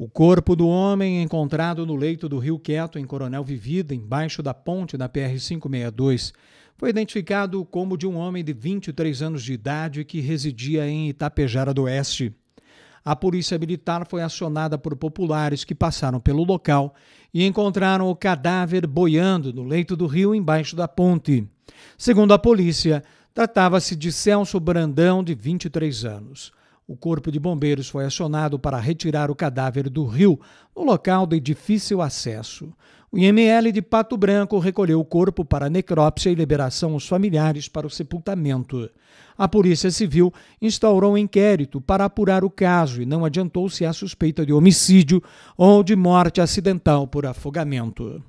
O corpo do homem é encontrado no leito do rio Queto, em Coronel Vivida, embaixo da ponte da PR-562, foi identificado como de um homem de 23 anos de idade que residia em Itapejara do Oeste. A polícia militar foi acionada por populares que passaram pelo local e encontraram o cadáver boiando no leito do rio embaixo da ponte. Segundo a polícia, tratava-se de Celso Brandão, de 23 anos. O Corpo de Bombeiros foi acionado para retirar o cadáver do rio, no local de difícil acesso. O IML de Pato Branco recolheu o corpo para necrópsia e liberação aos familiares para o sepultamento. A Polícia Civil instaurou um inquérito para apurar o caso e não adiantou se há suspeita de homicídio ou de morte acidental por afogamento.